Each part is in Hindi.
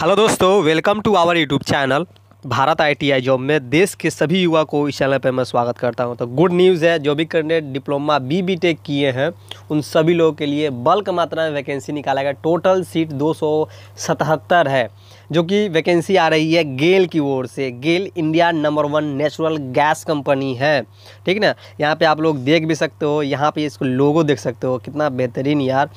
हेलो दोस्तों welcome to our YouTube channel Bharat ITI job में देश के सभी युवा को इस चैनल पर मैं स्वागत करता हूं तो गुड न्यूज़ है जो भी candidate diploma B B tech किए हैं उन सभी लोगों के लिए बल्क मात्रा में वैकेंसी निकाला गया टोटल सीट दो है जो कि वैकेंसी आ रही है गेल की ओर से GAIL India number one natural gas company है ठीक ना यहाँ पे आप लोग देख भी सकते हो यहाँ पे इसको लोगो देख सकते हो कितना बेहतरीन यार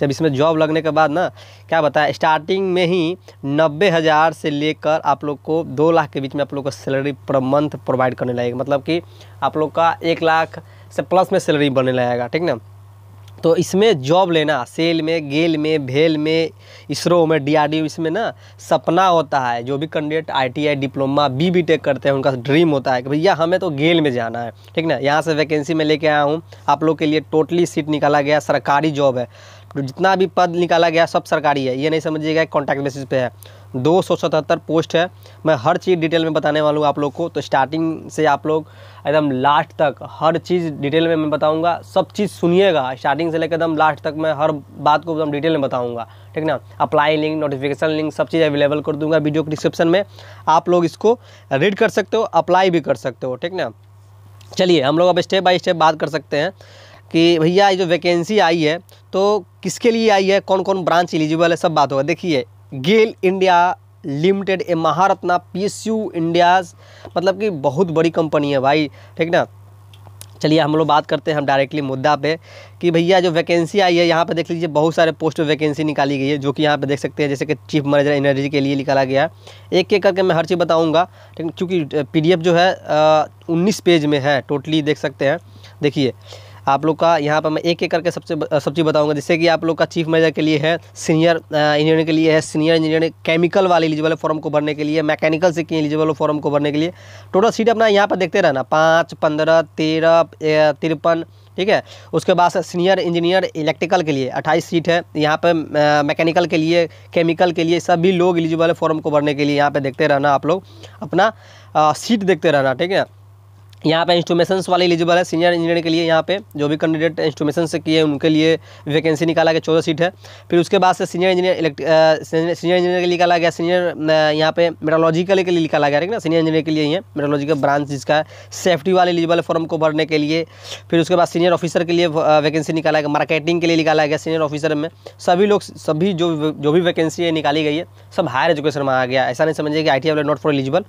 जब इसमें जॉब लगने के बाद ना क्या बताया स्टार्टिंग में ही नब्बे हज़ार से लेकर आप लोग को दो लाख के बीच में आप लोग को सैलरी पर मंथ प्रोवाइड करने लगेगा मतलब कि आप लोग का एक लाख से प्लस में सैलरी बनने लगेगा ठीक ना तो इसमें जॉब लेना सेल में गेल में भेल में इसरो में डीआरडीओ इसमें ना सपना होता है जो भी candidate ITI diploma B B tech करते हैं उनका ड्रीम होता है कि भैया हमें तो गेल में जाना है ठीक ना यहाँ से वैकेंसी में लेके आया हूँ आप लोग के लिए टोटली सीट निकाला गया सरकारी जॉब है तो जितना भी पद निकाला गया सब सरकारी है ये नहीं समझिएगा कॉन्टैक्ट बेसिस पे है दो सौ सतहत्तर पोस्ट है मैं हर चीज़ डिटेल में बताने वाला हूँ आप लोग को तो स्टार्टिंग से आप लोग एकदम लास्ट तक हर चीज़ डिटेल में मैं बताऊँगा सब चीज़ सुनिएगा स्टार्टिंग से लेकर एकदम लास्ट तक मैं हर बात को एकदम डिटेल में बताऊँगा ठीक ना अप्लाई लिंक नोटिफिकेशन लिंक सब चीज़ अवेलेबल कर दूँगा वीडियो के डिस्क्रिप्शन में आप लोग इसको रीड कर सकते हो अप्लाई भी कर सकते हो ठीक ना चलिए हम लोग अब स्टेप बाई स्टेप बात कर सकते हैं कि भैया ये जो वैकेंसी आई है तो किसके लिए आई है कौन कौन ब्रांच एलिजिबल है सब बात होगा देखिए GAIL India limited a Maharatna P S U India's मतलब कि बहुत बड़ी कंपनी है भाई ठीक ना चलिए हम लोग बात करते हैं हम डायरेक्टली मुद्दा पे कि भैया जो वैकेंसी आई है यहाँ पे देख लीजिए बहुत सारे पोस्ट वैकेंसी निकाली गई है जो कि यहाँ पे देख सकते हैं जैसे कि चीफ मैनेजर एनर्जी के लिए निकाला गया है एक एक करके मैं हर चीज़ बताऊँगा क्योंकि पी जो है उन्नीस पेज में है टोटली देख सकते हैं देखिए आप लोग का यहाँ पर मैं एक एक करके सबसे सब चीज़ बताऊँगा जैसे कि आप लोग का चीफ मैनेजर के लिए है सीनियर इंजीनियर के लिए है सीनियर इंजीनियर केमिकल वाले एलिजिबल फॉर्म को भरने के लिए मैकेनिकल से एलिजिबल फॉर्म को भरने के लिए टोटल सीट अपना यहाँ पर देखते रहना पाँच पंद्रह तेरह तिरपन ठीक है उसके बाद सीनियर इंजीनियर इलेक्ट्रिकल के लिए अट्ठाईस सीट है यहाँ पर मैकेनिकल के लिए केमिकल के लिए सभी लोग एलिजिबल फॉर्म को भरने के लिए यहाँ पे देखते रहना आप लोग अपना सीट देखते रहना ठीक है यहाँ पे इंस्ट्रूमेशंस वाले एलिजिबल है सीनियर इंजीनियर के लिए यहाँ पे जो भी कैंडिडेट इंस्टोमेशन से किए उनके लिए वैकेंसी निकाला गया चौदह सीट है फिर उसके बाद से senior engineer elect senior engineer के लिए निकाला गया सीनियर यहाँ पे मेट्रोलॉजिकल के लिए निकाला गया है ना सीनियर इंजीनियर के लिए ही है मेट्रोलॉजिकल ब्रांच जिसका है सेफ्टी वाले एलिजिबल फॉर्म को भरने के लिए फिर उसके बाद सीनियर ऑफिसर के लिए वैकेंसी निकाला गया मार्केटिंग के लिए निकाला गया सीनियर ऑफिसर में सभी लोग सभी जो जो भी वैकेंसी है निकाली गई है सब हायर एजुकेशन में आ गया ऐसा नहीं समझिए कि आई टी वाले नॉट फॉर एलिजिबल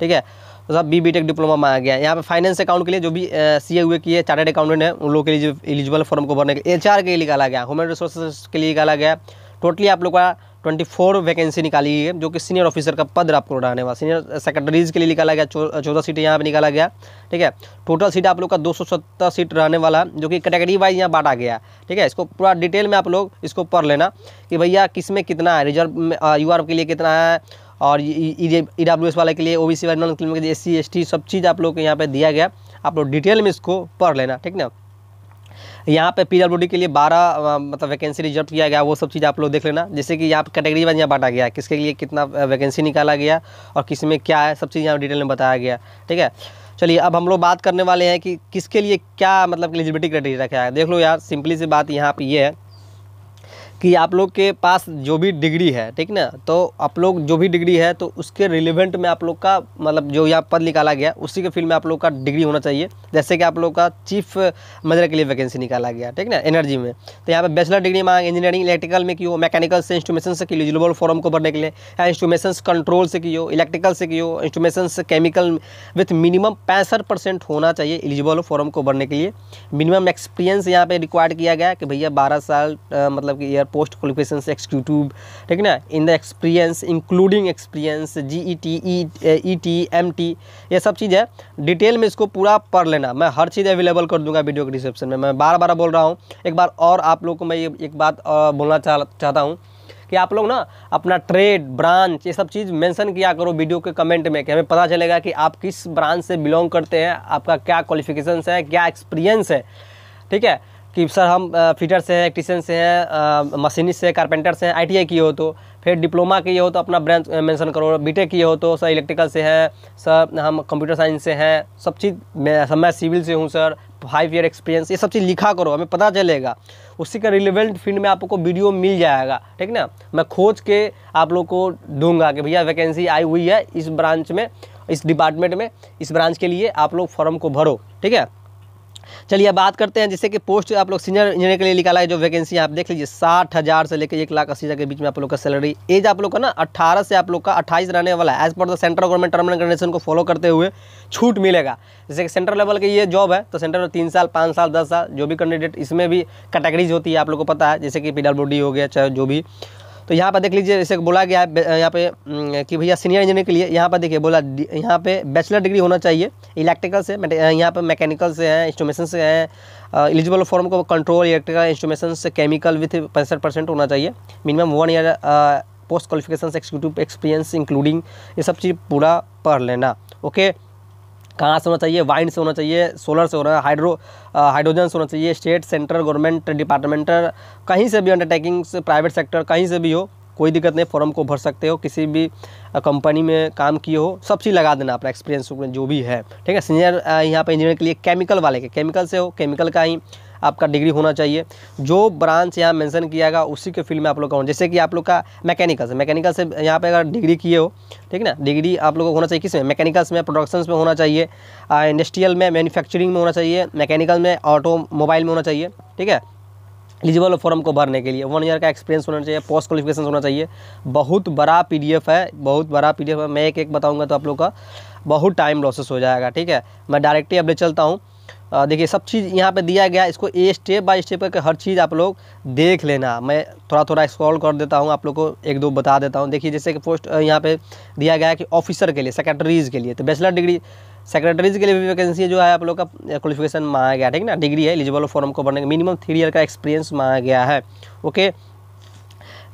ठीक है सब मतलब बी बी टेक डिप्लोमा में आ गया यहाँ पे फाइनेंस अकाउंट के लिए जो भी सी ए हुए किए चार्टेड अकाउंटेंट हैं उन लोगों के लिए एलिजिबल फॉर्म को भरने के लिए एच के लिए निकाला गया ह्यूमन रिसोर्सेज के लिए निकाला गया टोटली आप लोग का ट्वेंटी फोर वैकेंसी निकाली गई है जो कि सीनियर ऑफिसर का पद आपको रहने वाला सीनियर सेक्रेटरीज के लिए निकाला गया चौदह सीटें यहाँ पर निकाला गया ठीक है टोटल सीट आप लोग का दो सौ सत्तर सीट रहने वाला जो कि कैटेगरी वाइज यहाँ बांटा गया ठीक है इसको पूरा डिटेल में आप लोग इसको पढ़ लेना कि भैया किस में कितना है रिजर्व में यू के लिए कितना है और ई डब्ल्यू एस वाले के लिए ओ बी सी वाले नॉन क्लेम के लिए एस सी एस टी सब चीज़ आप लोग को यहाँ पे दिया गया आप लोग डिटेल में इसको पढ़ लेना ठीक ना यहाँ पे पी के लिए बारह मतलब वैकेंसी रिजर्व किया गया वो सब चीज़ आप लोग देख लेना जैसे कि यहाँ पर कैटेगरी वाइज यहाँ बांटा गया किसके लिए कितना वैकेंसी निकाला गया और किस में क्या है सब चीज़ यहाँ डिटेल में बताया गया ठीक है चलिए अब हम लोग बात करने वाले हैं कि किसके लिए क्या मतलब एलिजिबिलिटी क्राइटेरिया रखा है देख लो यार सिंपली सी बात यहाँ पर ये यह है कि आप लोग के पास जो भी डिग्री है ठीक ना तो आप लोग जो भी डिग्री है तो उसके रिलेवेंट में आप लोग का मतलब जो यहाँ पद निकाला गया उसी के फील्ड में आप लोग का डिग्री होना चाहिए जैसे कि आप लोग का चीफ मदर uh, के लिए वैकेंसी निकाला गया ठीक ना एनर्जी में तो यहाँ पर बैचलर डिग्री मांग इंजीनियरिंग इलेक्ट्रिकल में की हो मैकेनिकल से इंस्ट्रोमेशन से की हो फॉर्म को भरने के लिए या इंस्ट्रोमेशन कंट्रोल से की हो इलेक्ट्रिकल से की हो इंस्ट्रोमेशन से केमिकल विथ मिनिमम पैंसठ परसेंट होना चाहिए एलिजिबल फॉर्म को भरने के लिए मिनिमम एक्सपीरियंस यहाँ पर रिक्वायर्ड किया गया कि भैया बारह साल uh, मतलब कि ईयर पोस्ट क्वालिफिकेशन एक्सक्यूटिव ठीक ना in the experience including experience G E T E T M T ये सब चीज़ है डिटेल में इसको पूरा पढ़ लेना मैं हर चीज़ अवेलेबल कर दूंगा वीडियो के डिस्क्रिप्शन में मैं बार बार बोल रहा हूँ एक बार और आप लोग को मैं ये एक बात बोलना चाह चाहता हूँ कि आप लोग ना अपना ट्रेड ब्रांच ये सब चीज़ मेंशन किया करो वीडियो के कमेंट में कि हमें पता चलेगा कि आप किस ब्रांच से बिलोंग करते हैं आपका क्या क्वालिफिकेशन है क्या एक्सपीरियंस है ठीक है कि सर हम फिटर से हैं इलेक्ट्रीशियन से हैं मशीनिस्ट से कारपेंटर से हैं आई किए हो तो फिर डिप्लोमा किए हो तो अपना ब्रांच मेंशन करो बीटेक किए हो तो सर इलेक्ट्रिकल से हैं सर हम कंप्यूटर साइंस से हैं सब चीज़ मैं सब मैं सिविल से हूँ सर फाइव ईयर एक्सपीरियंस ये सब चीज़ लिखा करो हमें पता चलेगा उसी का रिलेवेंट फील्ड में आपको वीडियो मिल जाएगा ठीक ना मैं खोज के आप लोग को दूंगा कि भैया वैकेंसी आई हुई है इस ब्रांच में इस डिपार्टमेंट में इस ब्रांच के लिए आप लोग फॉर्म को भरो ठीक है चलिए बात करते हैं जैसे कि पोस्ट आप लोग सीनियर इंजीनियर के लिए निकाला है जो वैकेंसी आप देख लीजिए साठ हज़ार से लेकर एक लाख अस्सी हज़ार के बीच में आप लोग का सैलरी एज आप लोग का ना अट्ठारह से आप लोग का अट्ठाईस रहने वाला है एज पर the central government term and condition को फॉलो करते हुए छूट मिलेगा जैसे कि सेंट्रल लेवल की ये जॉब है तो सेंटर में तीन साल पाँच साल दस साल जो भी कैंडिडेट इसमें भी कैटेगरीज होती है आप लोग को पता है जैसे कि पी हो गया चाहे जो भी तो यहाँ पर देख लीजिए जैसे बोला गया है यहाँ पे कि भैया सीनियर इंजीनियर के लिए यहाँ पर देखिए बोला यहाँ पे बैचलर डिग्री होना चाहिए इलेक्ट्रिकल से यहाँ पर मैकेनिकल से हैं इंस्टोमेशन से हैं एलिजिबल फॉर्म को कंट्रोल इलेक्ट्रिकल इंस्टोमेशन से केमिकल विथ पैंसठ परसेंट होना चाहिए minimum one year post qualification executive experience including ये सब चीज़ पूरा पढ़ लेना ओके कहाँ से होना चाहिए वाइन से होना चाहिए सोलर से होना है हाइड्रो हाइड्रोजन से होना चाहिए स्टेट सेंट्रल गवर्नमेंट डिपार्टमेंटल कहीं से भी अंडरटेकिंग से प्राइवेट सेक्टर कहीं से भी हो कोई दिक्कत नहीं फॉर्म को भर सकते हो किसी भी कंपनी में काम किए हो सब चीज़ लगा देना अपना एक्सपीरियंस जो भी है ठीक है सीनियर यहाँ पर इंजीनियर के लिए केमिकल वाले के केमिकल से हो केमिकल का ही आपका डिग्री होना चाहिए जो ब्रांच यहाँ मेंशन किया गया उसी के फील्ड में आप लोग का होना जैसे कि आप लोग का मैकेनिकल से मैकेनिकल से यहाँ पे अगर डिग्री किए हो ठीक है ना डिग्री आप लोगों को होना चाहिए किस में मैकेनिकल्स में प्रोडक्शन में होना चाहिए इंडस्ट्रियल में मैनुफैक्चरिंग में होना चाहिए मैकेनिकल में ऑटोमोबाइल में होना चाहिए ठीक है एलिजिबल फॉर्म को भरने के लिए वन ईयर का एक्सपीरियंस होना चाहिए पोस्ट क्वालिफिकेशन होना चाहिए बहुत बड़ा पीडीएफ है बहुत बड़ा पीडीएफ है मैं एक एक बताऊंगा तो आप लोग का बहुत टाइम लॉसेस हो जाएगा ठीक है मैं डायरेक्टली अब चलता हूँ देखिए सब चीज़ यहाँ पे दिया गया इसको ए स्टेप बाय स्टेप करके हर चीज़ आप लोग देख लेना मैं थोड़ा थोड़ा स्क्रॉल कर देता हूँ आप लोग को एक दो बता देता हूँ देखिए जैसे कि पोस्ट यहाँ पे दिया गया है कि ऑफिसर के लिए सेक्रेटरीज़ के लिए तो बैचलर डिग्री सेक्रेटरीज के लिए भी वैकेंसी जो है आप लोग का क्वालिफिकेशन मांगा गया ठीक ना डिग्री है एलिजिबल फॉर्म को भरने का मिनिमम थ्री ईयर का एक्सपीरियंस मांगा गया है ओके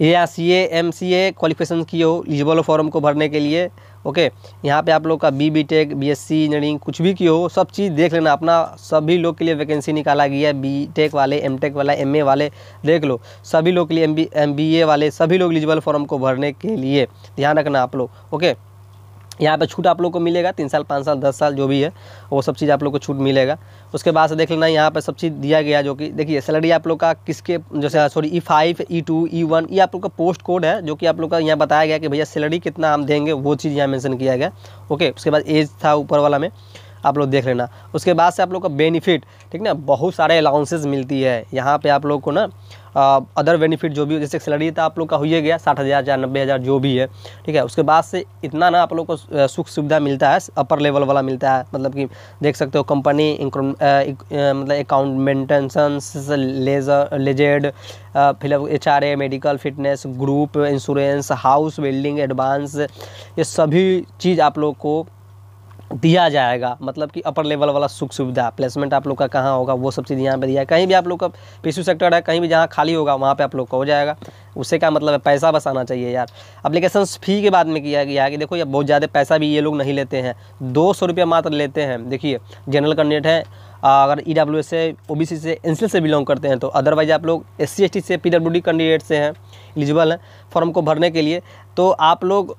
या सी A M C A qualification की हो एलिजिबल फॉर्म को भरने के लिए ओके यहाँ पे आप लोग का B B tech B S C engineering कुछ भी की हो सब चीज़ देख लेना अपना सभी लोग के लिए वैकेंसी निकाला गया है बी टेक वाले एम टेक वाला एम ए वाले देख लो सभी लोग के लिए M B M B A वाले सभी लोग एलिजिबल फॉर्म को भरने के लिए ध्यान रखना आप लोग ओके यहाँ पे छूट आप लोग को मिलेगा तीन साल पाँच साल दस साल जो भी है वो सब चीज़ आप लोग को छूट मिलेगा उसके बाद से देख लेना यहाँ पे सब चीज़ दिया गया जो कि देखिए सैलरी आप लोग का किसके जैसे sorry E five E two E one ये आप लोग का पोस्ट कोड है जो कि आप लोग का यहाँ बताया गया कि भैया सैलरी कितना हम देंगे वो चीज़ यहाँ मैंशन किया गया ओके उसके बाद एज था ऊपर वाला में आप लोग देख लेना उसके बाद से आप लोग का बेनिफिट ठीक ना बहुत सारे अलाउंसेज मिलती है यहाँ पर आप लोग को ना अदर बेनिफिट जो भी जैसे सैलरी तो आप लोग का हो ही गया साठ हज़ार या नब्बे हज़ार जो भी है ठीक है उसके बाद से इतना ना आप लोग को सुख सुविधा मिलता है अपर लेवल वाला मिलता है मतलब कि देख सकते हो कंपनी मतलब अकाउंट मेंटेनेंस लेजर लेजेड फिर H R A medical fitness group insurance house building advance ये सभी चीज़ आप लोग को दिया जाएगा मतलब कि अपर लेवल वाला सुख सुविधा प्लेसमेंट आप लोग का कहाँ होगा वो सब चीज़ यहाँ पे दिया है कहीं भी आप लोग का पी सेक्टर है कहीं भी जहाँ खाली होगा वहाँ पे आप लोग का हो जाएगा उससे क्या मतलब है पैसा बसाना चाहिए यार अप्लीकेशन फ़ी के बाद में किया गया है कि देखो ये बहुत ज़्यादा पैसा भी ये लोग नहीं लेते हैं दो सौ मात्र लेते हैं देखिए जनरल कैंडिडेट है अगर ई डब्ल्यू एस से ओ बी सी से एन सी से बिलोंग करते हैं तो अदरवाइज आप लोग एस सी एस टी से पी डब्ल्यू डी कैंडिडेट से हैं एलिजिबल हैं फॉर्म को भरने के लिए तो आप लोग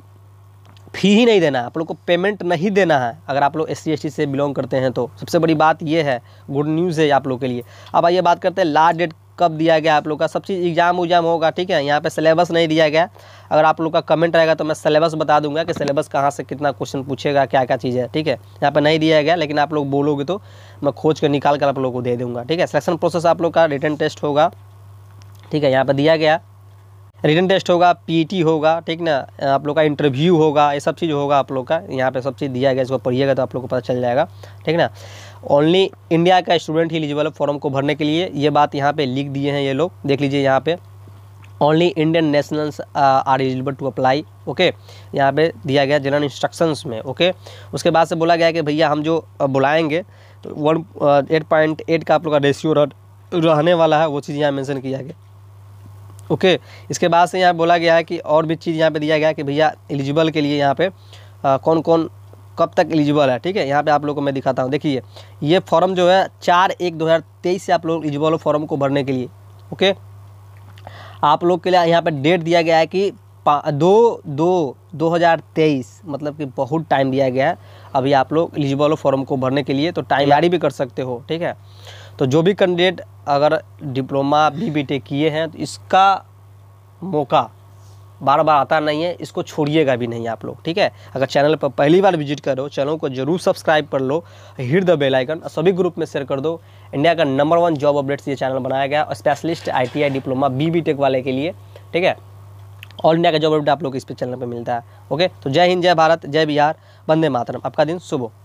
फ़ी ही नहीं देना है आप लोग को पेमेंट नहीं देना है अगर आप लोग एस सी से बिलोंग करते हैं तो सबसे बड़ी बात यह है गुड न्यूज़ है आप लोग के लिए अब आइए बात करते हैं लास्ट डेट कब दिया गया आप लोग का सब चीज़ एग्जाम उग्जाम होगा ठीक है यहाँ पे सिलेबस नहीं दिया गया अगर आप लोग का कमेंट रहेगा तो मैं सिलेबस बता दूंगा कि सिलेबस कहाँ से कितना क्वेश्चन पूछेगा क्या क्या चीज़ है ठीक है यहाँ पे नहीं दिया गया लेकिन आप लोग बोलोगे तो मैं खोज कर निकाल कर आप लोग को दे दूँगा ठीक है सिलेक्शन प्रोसेस आप लोग का रिटर्न टेस्ट होगा ठीक है यहाँ पर दिया गया रिटर्न टेस्ट होगा पीटी होगा ठीक ना आप लोग का इंटरव्यू होगा ये सब चीज़ होगा आप लोग का यहाँ पे सब चीज़ दिया गया इसको पढ़िएगा तो आप लोग को पता चल जाएगा ठीक ना ओनली इंडिया का स्टूडेंट ही एलिजिबल है फॉर्म को भरने के लिए ये बात यहाँ पे लिख दिए हैं ये लोग देख लीजिए यहाँ पे only Indian nationals are eligible to apply okay यहाँ पे दिया गया जनरल इंस्ट्रक्शंस में ओके okay? उसके बाद से बोला गया कि भैया हम जो बुलाएंगे तो वन एट पॉइंट एट का आप लोग का रेशियो रहने वाला है वो चीज़ यहाँ मैंसन किया गया ओके इसके बाद से यहाँ बोला गया है कि और भी चीज़ यहाँ पे दिया गया है कि भैया एलिजिबल के लिए यहाँ पे आ, कौन कौन कब तक एलिजिबल है ठीक है यहाँ पे आप लोगों को मैं दिखाता हूँ देखिए ये फॉर्म जो है चार एक दो हज़ार तेईस से आप लोग एलिजिबल हो फॉर्म को भरने के लिए ओके आप लोग के लिए यहाँ पर डेट दिया गया है कि दो दो दो हज़ार तेईस मतलब कि बहुत टाइम दिया गया है अभी आप लोग एलिजिबल हो फॉर्म को भरने के लिए तो टाइम जारी भी कर सकते हो ठीक है तो जो भी कैंडिडेट अगर डिप्लोमा बी बी टेक किए हैं तो इसका मौका बार बार आता नहीं है इसको छोड़िएगा भी नहीं आप लोग ठीक है अगर चैनल पर पहली बार विजिट करो चैनल को जरूर सब्सक्राइब कर लो हिट द बेल आइकन सभी ग्रुप में शेयर कर दो इंडिया का नंबर वन जॉब अपडेट्स ये चैनल बनाया गया और specialist ITI diploma B tech वाले के लिए ठीक है ऑल इंडिया का जॉब अपडेट आप लोग इस पर चैनल पर मिलता है ओके तो जय हिंद जय भारत जय बिहार वंदे मातरम आपका दिन शुभ